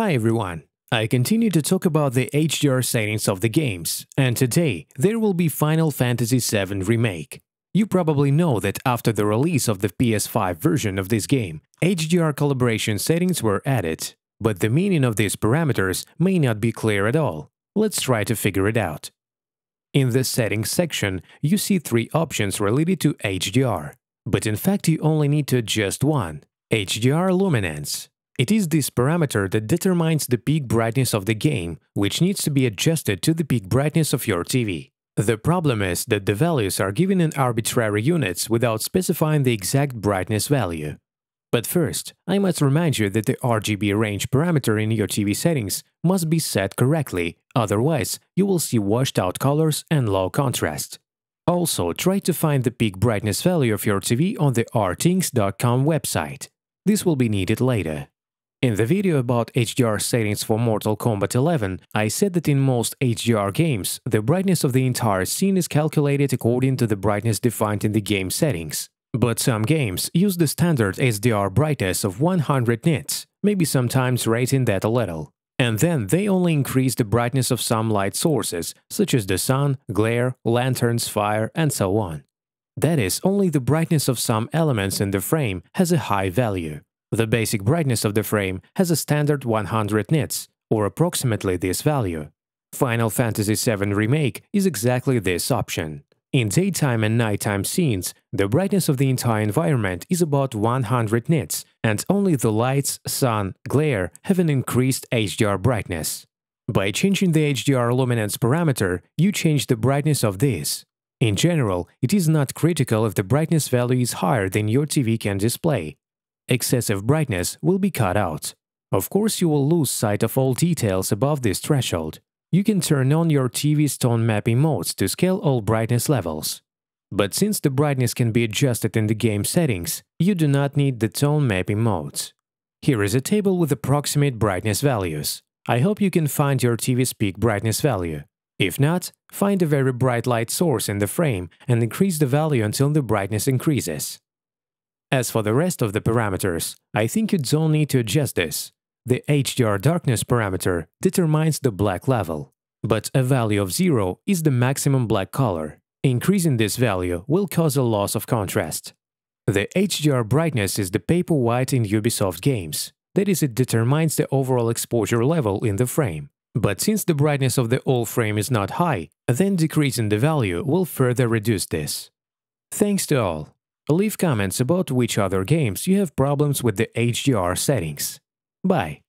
Hi everyone! I continue to talk about the HDR settings of the games, and today there will be Final Fantasy VII Remake. You probably know that after the release of the PS5 version of this game, HDR calibration settings were added, but the meaning of these parameters may not be clear at all. Let's try to figure it out. In the Settings section, you see three options related to HDR, but in fact you only need to adjust one – HDR Luminance. It is this parameter that determines the peak brightness of the game, which needs to be adjusted to the peak brightness of your TV. The problem is that the values are given in arbitrary units without specifying the exact brightness value. But first, I must remind you that the RGB range parameter in your TV settings must be set correctly, otherwise you will see washed out colors and low contrast. Also, try to find the peak brightness value of your TV on the rtings.com website. This will be needed later. In the video about HDR settings for Mortal Kombat 11, I said that in most HDR games, the brightness of the entire scene is calculated according to the brightness defined in the game settings. But some games use the standard HDR brightness of 100 nits, maybe sometimes raising that a little. And then they only increase the brightness of some light sources, such as the sun, glare, lanterns, fire, and so on. That is, only the brightness of some elements in the frame has a high value. The basic brightness of the frame has a standard 100 nits, or approximately this value. Final Fantasy VII Remake is exactly this option. In daytime and nighttime scenes, the brightness of the entire environment is about 100 nits, and only the lights, sun, glare have an increased HDR brightness. By changing the HDR luminance parameter, you change the brightness of this. In general, it is not critical if the brightness value is higher than your TV can display, excessive brightness will be cut out. Of course, you will lose sight of all details above this threshold. You can turn on your TV's tone mapping modes to scale all brightness levels. But since the brightness can be adjusted in the game settings, you do not need the tone mapping modes. Here is a table with approximate brightness values. I hope you can find your TV's peak brightness value. If not, find a very bright light source in the frame and increase the value until the brightness increases. As for the rest of the parameters, I think you don't need to adjust this. The HDR darkness parameter determines the black level, but a value of 0 is the maximum black color. Increasing this value will cause a loss of contrast. The HDR brightness is the paper white in Ubisoft games, that is it determines the overall exposure level in the frame. But since the brightness of the whole frame is not high, then decreasing the value will further reduce this. Thanks to all! Leave comments about which other games you have problems with the HDR settings. Bye!